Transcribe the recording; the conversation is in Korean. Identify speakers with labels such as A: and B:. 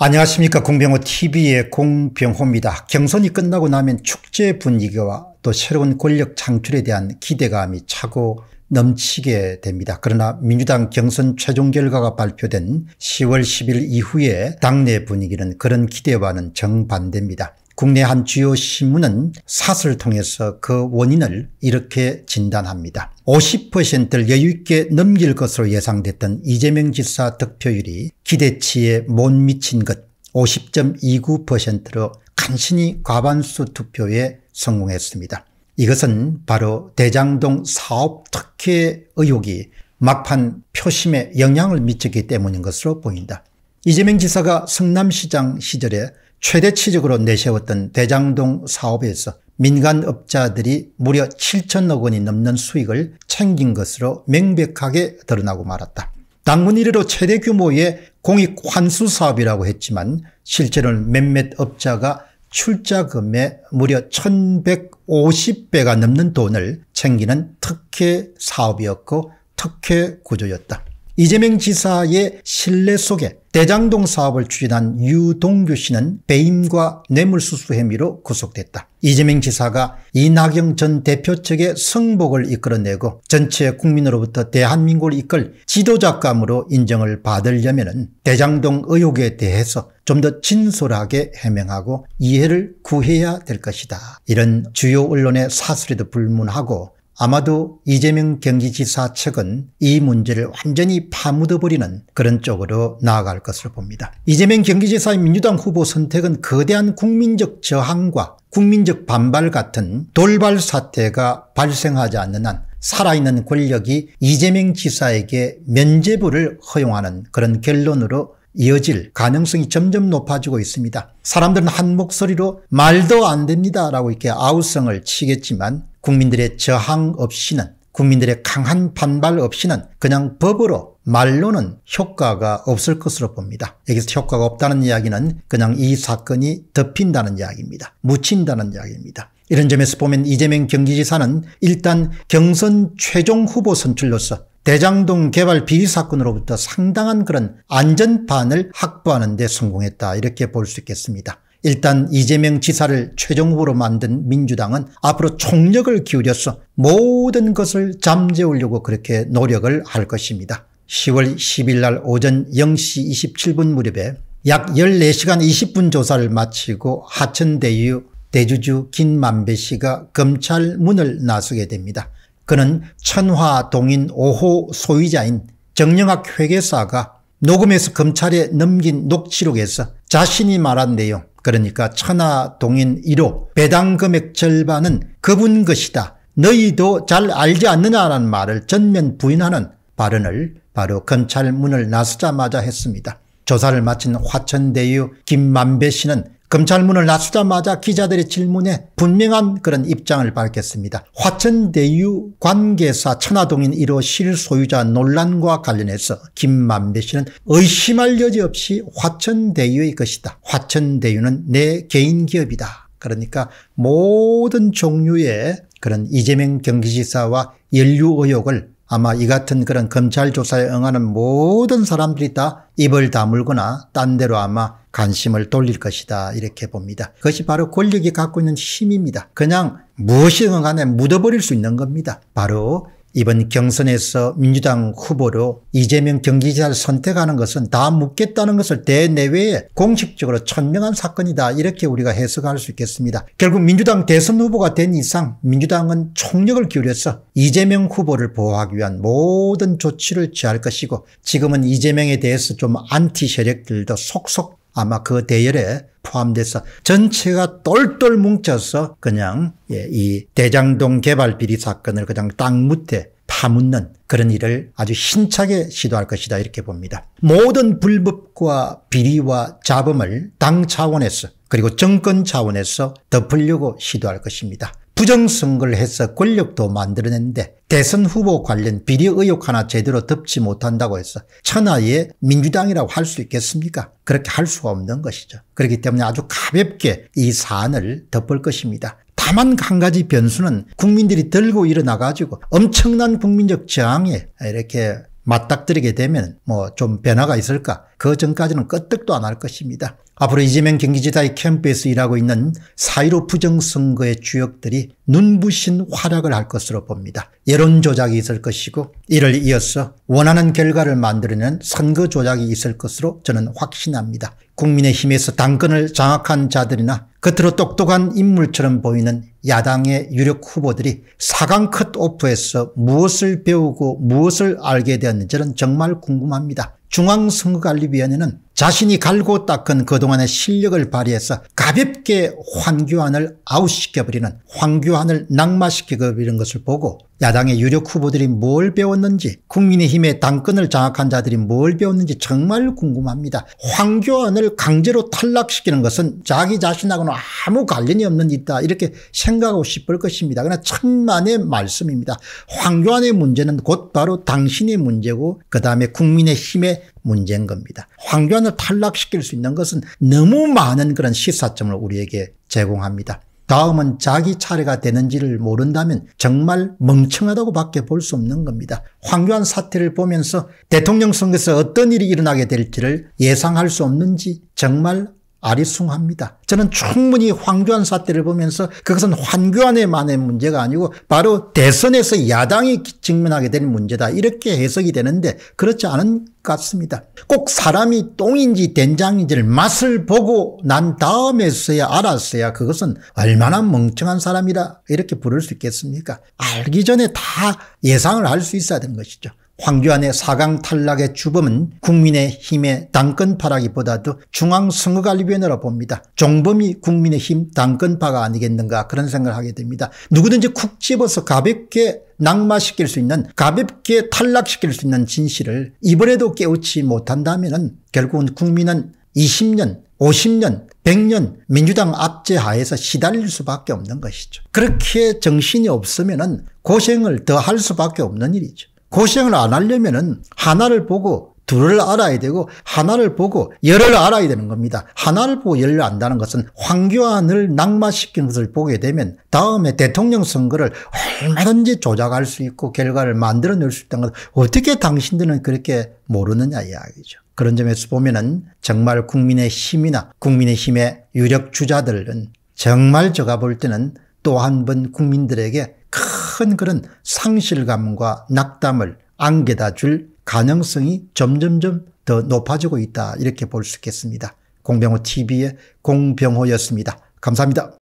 A: 안녕하십니까 공병호 tv의 공병호입니다. 경선이 끝나고 나면 축제 분위기와 또 새로운 권력 창출에 대한 기대감이 차고 넘치게 됩니다. 그러나 민주당 경선 최종 결과가 발표된 10월 10일 이후에 당내 분위기는 그런 기대와는 정반대입니다. 국내 한 주요 신문은 사설을 통해서 그 원인을 이렇게 진단합니다. 50%를 여유있게 넘길 것으로 예상됐던 이재명 지사 득표율이 기대치에 못 미친 것 50.29%로 간신히 과반수 투표에 성공했습니다. 이것은 바로 대장동 사업 특혜 의혹이 막판 표심에 영향을 미쳤기 때문인 것으로 보인다. 이재명 지사가 성남시장 시절에 최대치적으로 내세웠던 대장동 사업에서 민간 업자들이 무려 7천억 원이 넘는 수익을 챙긴 것으로 명백하게 드러나고 말았다. 당군 이래로 최대 규모의 공익 환수 사업이라고 했지만 실제로는 몇몇 업자가 출자금의 무려 1150배가 넘는 돈을 챙기는 특혜 사업이었고 특혜 구조였다. 이재명 지사의 신뢰 속에 대장동 사업을 추진한 유동규 씨는 배임과 뇌물수수 혐의로 구속됐다. 이재명 지사가 이낙영 전 대표 측의 승복을 이끌어내고 전체 국민으로부터 대한민국을 이끌 지도자감으로 인정을 받으려면 대장동 의혹에 대해서 좀 더 진솔하게 해명하고 이해를 구해야 될 것이다. 이런 주요 언론의 사설에도 불문하고 아마도 이재명 경기지사 측은 이 문제를 완전히 파묻어버리는 그런 쪽으로 나아갈 것을 봅니다. 이재명 경기지사의 민주당 후보 선택은 거대한 국민적 저항과 국민적 반발 같은 돌발 사태가 발생하지 않는 한 살아있는 권력이 이재명 지사에게 면제부를 허용하는 그런 결론으로 이어질 가능성이 점점 높아지고 있습니다. 사람들은 한 목소리로 말도 안 됩니다라고 이렇게 아우성을 치겠지만 국민들의 저항 없이는 국민들의 강한 반발 없이는 그냥 법으로 말로는 효과가 없을 것으로 봅니다. 여기서 효과가 없다는 이야기는 그냥 이 사건이 덮인다는 이야기입니다. 묻힌다는 이야기입니다. 이런 점에서 보면 이재명 경기지사는 일단 경선 최종 후보 선출로서 대장동 개발 비리 사건으로부터 상당한 그런 안전판을 확보하는 데 성공했다 이렇게 볼 수 있겠습니다. 일단 이재명 지사를 최종후보로 만든 민주당은 앞으로 총력을 기울여서 모든 것을 잠재우려고 그렇게 노력을 할 것입니다. 10월 10일 날 오전 0시 27분 무렵에 약 14시간 20분 조사를 마치고 하천대유 대주주 김만배 씨가 검찰 문을 나서게 됩니다. 그는 천화 동인 5호 소유자인 정영학 회계사가 녹음해서 검찰에 넘긴 녹취록에서 자신이 말한 내용 그러니까 천하 동인 1호 배당 금액 절반은 그분 것이다. 너희도 잘 알지 않느냐라는 말을 전면 부인하는 발언을 바로 검찰문을 나서자마자 했습니다. 조사를 마친 화천대유 김만배 씨는 검찰문을 닫자마자 기자들의 질문에 분명한 그런 입장을 밝혔습니다. 화천대유 관계사 천화동인 1호 실소유자 논란과 관련해서 김만배 씨는 의심할 여지 없이 화천대유의 것이다. 화천대유는 내 개인 기업이다. 그러니까 모든 종류의 그런 이재명 경기지사와 연류 의혹을 아마 이 같은 그런 검찰 조사에 응하는 모든 사람들이 다 입을 다물거나 딴 데로 아마 관심을 돌릴 것이다 이렇게 봅니다. 그것이 바로 권력이 갖고 있는 힘입니다. 그냥 무엇이든 간에 묻어버릴 수 있는 겁니다. 바로 이번 경선에서 민주당 후보로 이재명 경기지사를 선택하는 것은 다 묻겠다는 것을 대내외에 공식적으로 천명한 사건이다 이렇게 우리가 해석할 수 있겠습니다. 결국 민주당 대선 후보가 된 이상 민주당은 총력을 기울여서 이재명 후보를 보호하기 위한 모든 조치를 취할 것이고 지금은 이재명에 대해서 좀 안티 세력들도 속속 아마 그 대열에 포함돼서 전체가 똘똘 뭉쳐서 그냥 예, 이 대장동 개발 비리 사건을 그냥 땅 밑에 파묻는 그런 일을 아주 힘차게 시도할 것이다 이렇게 봅니다. 모든 불법과 비리와 잡음을당 차원에서 그리고 정권 차원에서 덮으려고 시도할 것입니다. 부정선거를 해서 권력도 만들어냈는데 대선 후보 관련 비리 의혹 하나 제대로 덮지 못한다고 해서 천하의 민주당이라고 할 수 있겠습니까? 그렇게 할 수가 없는 것이죠. 그렇기 때문에 아주 가볍게 이 사안을 덮을 것입니다. 다만 한 가지 변수는 국민들이 들고 일어나 가지고 엄청난 국민적 저항에 이렇게 맞닥뜨리게 되면 뭐 좀 변화가 있을까? 그 전까지는 끄떡도 안 할 것입니다. 앞으로 이재명 경기지사의 캠프에서 일하고 있는 사이로 부정선거의 주역들이 눈부신 활약을 할 것으로 봅니다. 여론 조작이 있을 것이고 이를 이어서 원하는 결과를 만들어낸 선거 조작이 있을 것으로 저는 확신합니다. 국민의힘에서 당권을 장악한 자들이나 겉으로 똑똑한 인물처럼 보이는 야당의 유력 후보들이 사강 컷오프에서 무엇을 배우고 무엇을 알게 되었는지는 정말 궁금합니다. 중앙선거관리위원회는 자신이 갈고 닦은 그동안의 실력을 발휘해서 가볍게 황교안을 아웃시켜버리는 황교안을 낙마시켜버리는 것을 보고 야당의 유력 후보들이 뭘 배웠는지 국민의힘의 당권을 장악한 자들이 뭘 배웠는지 정말 궁금합니다. 황교안을 강제로 탈락시키는 것은 자기 자신하고는 아무 관련이 없는 일이다 이렇게 생각하고 싶을 것입니다. 그러나 천만의 말씀입니다. 황교안의 문제는 곧바로 당신의 문제고 그다음에 국민의힘의 문제인 겁니다. 황교안을 탈락시킬 수 있는 것은 너무 많은 그런 시사점을 우리에게 제공합니다. 다음은 자기 차례가 되는지를 모른다면 정말 멍청하다고 밖에 볼 수 없는 겁니다. 황교안 사태를 보면서 대통령 선거에서 어떤 일이 일어나게 될지를 예상할 수 없는지 정말 아리숭합니다. 저는 충분히 황교안 사태를 보면서 그것은 황교안에만의 문제가 아니고 바로 대선에서 야당이 직면하게 된 문제다 이렇게 해석이 되는데 그렇지 않은 것 같습니다. 꼭 사람이 똥인지 된장인지를 맛을 보고 난 다음에서야 알았어야 그것은 얼마나 멍청한 사람이라 이렇게 부를 수 있겠습니까 알기 전에 다 예상을 할 수 있어야 된 것이죠. 황교안의 4강 탈락의 주범은 국민의힘의 당권파라기보다도 중앙선거관리위원회라 봅니다. 종범이 국민의힘 당권파가 아니겠는가 그런 생각을 하게 됩니다. 누구든지 쿡 집어서 가볍게 낙마시킬 수 있는 가볍게 탈락시킬 수 있는 진실을 이번에도 깨우치 못한다면 결국은 국민은 20년 50년 100년 민주당 압제하에서 시달릴 수밖에 없는 것이죠. 그렇게 정신이 없으면 고생을 더 할 수밖에 없는 일이죠. 고생을 안 하려면은 하나를 보고 둘을 알아야 되고 하나를 보고 열을 알아야 되는 겁니다. 하나를 보고 열을 안다는 것은 황교안을 낙마시킨 것을 보게 되면 다음에 대통령 선거를 얼마든지 조작할 수 있고 결과를 만들어낼 수 있다는 것을 어떻게 당신들은 그렇게 모르느냐 이야기죠. 그런 점에서 보면은 정말 국민의 힘이나 국민의 힘의 유력 주자들은 정말 제가 볼 때는 또 한 번 국민들에게 큰 그런 상실감과 낙담을 안겨다 줄 가능성이 점점점 더 높아지고 있다 이렇게 볼 수 있겠습니다. 공병호 TV의 공병호였습니다. 감사합니다.